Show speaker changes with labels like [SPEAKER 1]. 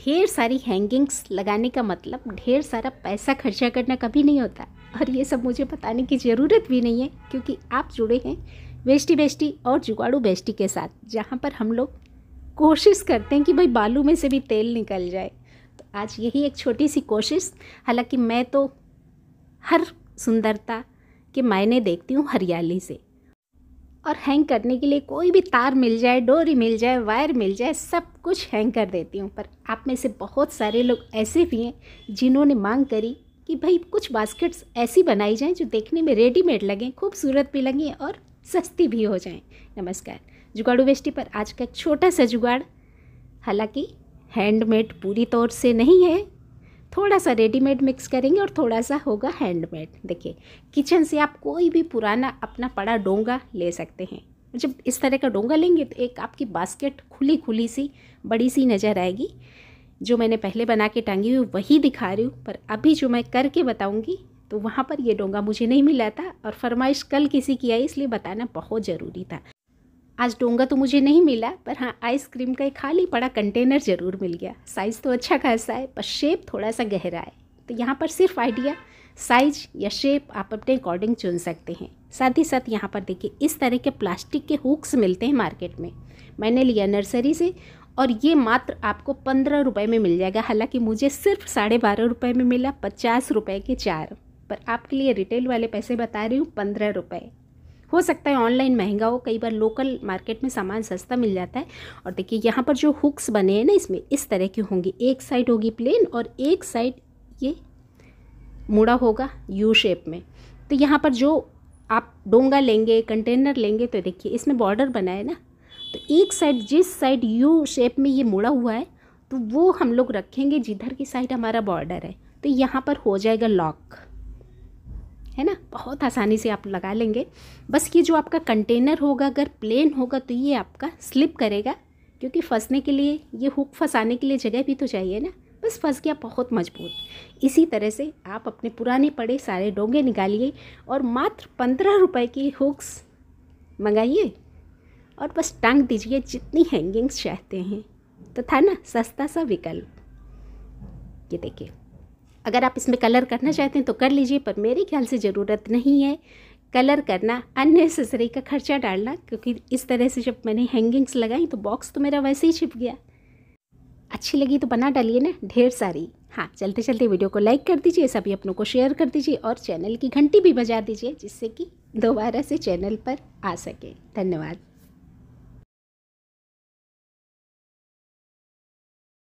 [SPEAKER 1] ढेर सारी हैंगिंग्स लगाने का मतलब ढेर सारा पैसा खर्चा करना कभी नहीं होता और ये सब मुझे बताने की ज़रूरत भी नहीं है क्योंकि आप जुड़े हैं वेस्टी बेस्टी और जुगाड़ू बेस्टी के साथ जहाँ पर हम लोग कोशिश करते हैं कि भाई बालू में से भी तेल निकल जाए तो आज यही एक छोटी सी कोशिश हालांकि मैं तो हर सुंदरता के मायने देखती हूँ हरियाली से और हैंग करने के लिए कोई भी तार मिल जाए डोरी मिल जाए वायर मिल जाए सब कुछ हैंग कर देती हूँ पर आप में से बहुत सारे लोग ऐसे भी हैं जिन्होंने मांग करी कि भाई कुछ बास्केट्स ऐसी बनाई जाएं जो देखने में रेडीमेड लगें खूबसूरत भी लगें और सस्ती भी हो जाएं नमस्कार जुगाड़ू वेस्टी पर आज का एक छोटा सा जुगाड़ हालांकि हैंडमेड पूरी तौर से नहीं है थोड़ा सा रेडीमेड मिक्स करेंगे और थोड़ा सा होगा हैंडमेड देखिए किचन से आप कोई भी पुराना अपना पड़ा डोंगा ले सकते हैं जब इस तरह का डोंगा लेंगे तो एक आपकी बास्केट खुली खुली सी बड़ी सी नज़र आएगी जो मैंने पहले बना के टांगी हुई वही दिखा रही हूँ पर अभी जो मैं करके बताऊँगी तो वहाँ पर ये डोंगा मुझे नहीं मिला था और फरमाइश कल किसी की आई इसलिए बताना बहुत ज़रूरी था आज डोंगा तो मुझे नहीं मिला पर हाँ आइसक्रीम का एक खाली पड़ा कंटेनर ज़रूर मिल गया साइज़ तो अच्छा खासा है पर शेप थोड़ा सा गहरा है तो यहाँ पर सिर्फ आइडिया साइज या शेप आप अपने अकॉर्डिंग चुन सकते हैं साथ ही साथ यहाँ पर देखिए इस तरह के प्लास्टिक के हुक्स मिलते हैं मार्केट में मैंने लिया नर्सरी से और ये मात्र आपको पंद्रह रुपये में मिल जाएगा हालांकि मुझे सिर्फ साढ़े बारह रुपये में मिला पचास रुपये के चार पर आपके लिए रिटेल वाले पैसे बता रही हूँ पंद्रह रुपये हो सकता है ऑनलाइन महंगा हो कई बार लोकल मार्केट में सामान सस्ता मिल जाता है और देखिए यहाँ पर जो हुक्स बने हैं ना इसमें इस तरह की होंगी एक साइड होगी प्लेन और एक साइड ये मुड़ा होगा यू शेप में तो यहाँ पर जो आप डोंगा लेंगे कंटेनर लेंगे तो देखिए इसमें बॉर्डर बना है ना तो एक साइड जिस साइड यू शेप में ये मुड़ा हुआ है तो वो हम लोग रखेंगे जिधर की साइड हमारा बॉर्डर है तो यहाँ पर हो जाएगा लॉक है ना बहुत आसानी से आप लगा लेंगे बस ये जो आपका कंटेनर होगा अगर प्लेन होगा तो ये आपका स्लिप करेगा क्योंकि फंसने के लिए ये हुक फंसाने के लिए जगह भी तो चाहिए ना बस फंस गया बहुत मजबूत इसी तरह से आप अपने पुराने पड़े सारे डोंगे निकालिए और मात्र पंद्रह रुपए की हुक्स मंगाइए और बस टांग दीजिए जितनी हैंगिंग्स चाहते हैं तो था ना सस्ता सा विकल्प ये देखिए अगर आप इसमें कलर करना चाहते हैं तो कर लीजिए पर मेरे ख्याल से ज़रूरत नहीं है कलर करना अननेसेसरी का खर्चा डालना क्योंकि इस तरह से जब मैंने हैंगिंग्स लगाई तो बॉक्स तो मेरा वैसे ही छिप गया अच्छी लगी तो बना डालिए ना ढेर सारी हाँ चलते चलते वीडियो को लाइक कर दीजिए सभी अपनों को शेयर कर दीजिए और चैनल की घंटी भी बजा दीजिए जिससे कि दोबारा से चैनल पर आ सके धन्यवाद